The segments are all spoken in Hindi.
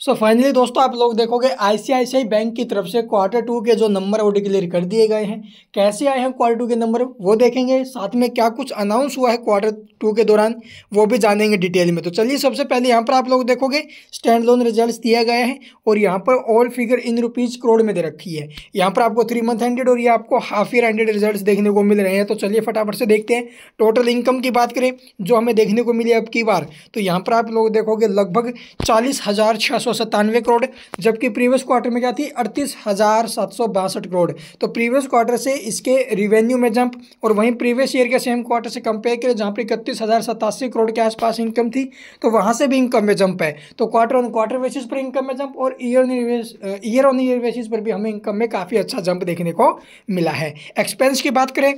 सो so फाइनली दोस्तों आप लोग देखोगे आईसीआईसीआई बैंक की तरफ से क्वार्टर टू के जो नंबर वो डिक्लेयर कर दिए गए हैं कैसे आए हैं क्वार्टर टू के नंबर वो देखेंगे साथ में क्या कुछ अनाउंस हुआ है क्वार्टर टू के दौरान वो भी जानेंगे डिटेल में तो चलिए सबसे पहले यहाँ पर आप लोग देखोगे स्टैंड लोन रिजल्ट दिया गया है और यहाँ पर all figure in rupees crore में दे रखी है यहाँ पर आपको थ्री मंथ हंड्रेड और ये आपको हाफ ईयर हंड्रेड रिजल्ट देखने को मिल रहे हैं तो चलिए फटाफट से देखते हैं टोटल इनकम की बात करें जो हमें देखने को मिली अब की बार तो यहाँ पर आप लोग देखोगे लगभग चालीस हज़ार सौ करोड़ जबकि प्रीवियस क्वार्टर में क्या थी अड़तीस करोड़ तो प्रीवियस क्वार्टर से इसके रिवेन्यू में जंप और वहीं प्रीवियस ईयर के सेम क्वार्टर से कंपेयर करें जहाँ पर इकतीस करोड़ के आसपास इनकम थी तो वहाँ से भी इनकम में जंप है तो क्वार्टर ऑन क्वार्टर बेसिस पर इनकम में जंप और year on year on year basis पर भी हमें इनकम में काफ़ी अच्छा जंप देखने को मिला है एक्सपेंस की बात करें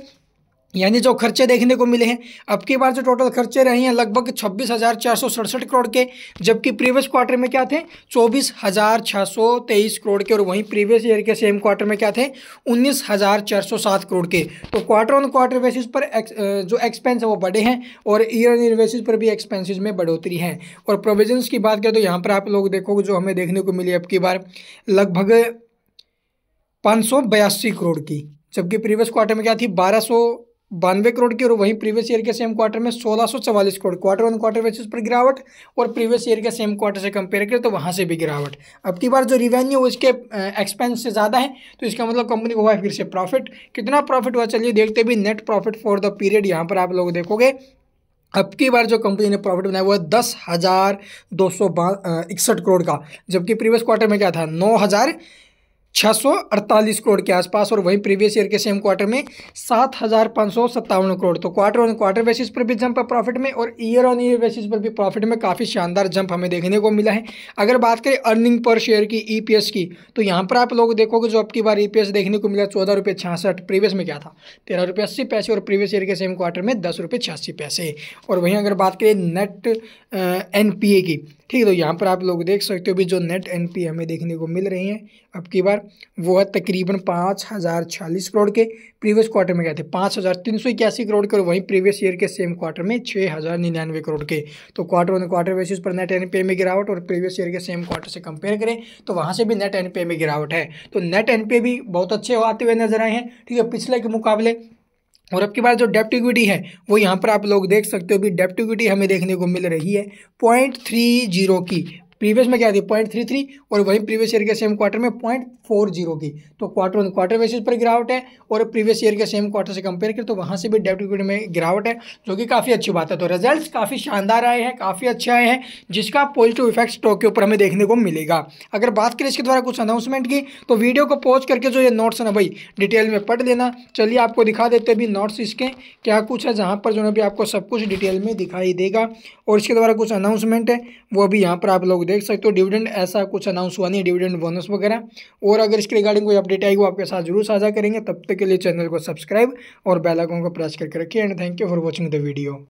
यानी जो खर्चे देखने को मिले हैं अब की बार जो टोटल खर्चे रहे हैं लगभग छब्बीस हज़ार चार सौ सड़सठ करोड़ के जबकि प्रीवियस क्वार्टर में क्या थे चौबीस हज़ार छह सौ तेईस करोड़ के और वहीं प्रीवियस ईयर के सेम क्वार्टर में क्या थे उन्नीस हज़ार चार सौ सात करोड़ के तो क्वार्टर ऑन क्वार्टर बेसिस पर एक, जो एक्सपेंस है वो बढ़े हैं और ईयर ऑन ईयर बेसिस पर भी एक्सपेंसिस में बढ़ोतरी है और प्रोविजन्स की बात करें तो यहाँ पर आप लोग देखोगे जो हमें देखने को मिली अब की बार लगभग पाँच सौ बयासी करोड़ की जबकि प्रीवियस क्वार्टर में क्या थी बारह सौ बानवे करोड़ की और वहीं प्रीवियस ईयर के सेम क्वार्टर में सोलह सौ चवालीस crore quarter on quarter basis पर गिरावट और प्रीवियस ईयर के सेम क्वार्टर से कंपेयर करें तो वहाँ से भी गिरावट अब की बार जो रिवेन्यू उसके एक्सपेंस से ज़्यादा है तो इसका मतलब कंपनी को हुआ फिर से प्रॉफिट कितना प्रॉफिट हुआ चलिए देखते भी net profit for the period यहाँ पर आप लोग देखोगे अब की बार जो कंपनी ने प्रॉफिट बनाया वो है दस हज़ार दो सौ इकसठ करोड़ का जबकि प्रीवियस क्वार्टर में क्या था नौ हज़ार 648 करोड़ के आसपास और वहीं प्रीवियस ईयर के सेम क्वार्टर में सात हज़ार पाँच सौ सत्तावन करोड़ तो क्वार्टर ऑन क्वार्टर बेसिस पर भी जंप है प्रॉफिट में और ईयर ऑन ईयर बेसिस पर भी प्रॉफिट में काफ़ी शानदार जंप हमें देखने को मिला है अगर बात करें अर्निंग पर शेयर की ईपीएस e की तो यहाँ पर आप लोग देखोगे जो आपकी बार ईपीएस e देखने को मिला चौदह रुपये छियासठ प्रीवियस में क्या था तेरह रुपये अस्सी पैसे और प्रीवियस ईयर के सेम क्वार्टर में दस रुपये छियासी पैसे और वहीं अगर बात करें नेट एन की ठीक है तो यहाँ पर आप लोग देख सकते हो भी जो नेट एन हमें देखने को मिल रही हैं अब की बार वो है तकरीबन पाँच हज़ार छियालीस करोड़ के प्रीवियस क्वार्टर में गए थे पाँच हज़ार तीन सौ इक्यासी करोड़ के और वहीं प्रीवियस ईयर के सेम क्वार्टर में छः हज़ार निन्यानवे करोड़ के तो क्वार्टर ऑन क्वार्टर बेसिस पर नेट एन में गिरावट और प्रीवियस ईयर के सेम क्वार्टर से कंपेयर करें तो वहाँ से भी नेट एन में गिरावट है तो नेट एन भी बहुत अच्छे आते हुए नजर आए हैं ठीक है पिछले के मुकाबले और अब की बार जो डेप्ट इक्विटी है वो यहाँ पर आप लोग देख सकते हो भी डेप्ट इक्विटी हमें देखने को मिल रही है पॉइंट थ्री जीरो की प्रीवियस में क्या थी पॉइंट थ्री थ्री और वहीं प्रीवियस ईयर के सेम क्वार्टर में पॉइंट फोर जीरो की तो क्वार्टर ऑन क्वार्टर बेसिस पर गिरावट है और प्रीवियस ईयर के सेम क्वार्टर से कंपेयर करें तो वहाँ से भी डेप्ट में गिरावट है जो कि काफ़ी अच्छी बात है तो रिजल्ट काफ़ी शानदार आए हैं काफ़ी अच्छे आए हैं जिसका पॉजिटिव इफेक्ट स्टॉक के ऊपर हमें देखने को मिलेगा अगर बात करें इसके द्वारा कुछ अनाउंसमेंट की तो वीडियो को पॉज करके जो ये नोट्स ना भाई डिटेल में पढ़ लेना चलिए आपको दिखा देते अभी नोट्स इसके क्या कुछ है जहाँ पर जो है आपको सब कुछ डिटेल में दिखाई देगा और इसके द्वारा कुछ अनाउंसमेंट है वो भी यहाँ पर आप लोग देख सकते हो डिविडेंड ऐसा कुछ अनाउंस हुआ नहीं डिविडेंड बोनस वगैरह और अगर इसके रिगार्डिंग कोई अपडेट आएगी वो आपके साथ जरूर साझा करेंगे तब तक के लिए चैनल को सब्सक्राइब और बेलाइकॉन को प्रेस करके रखिए and thank you for watching the video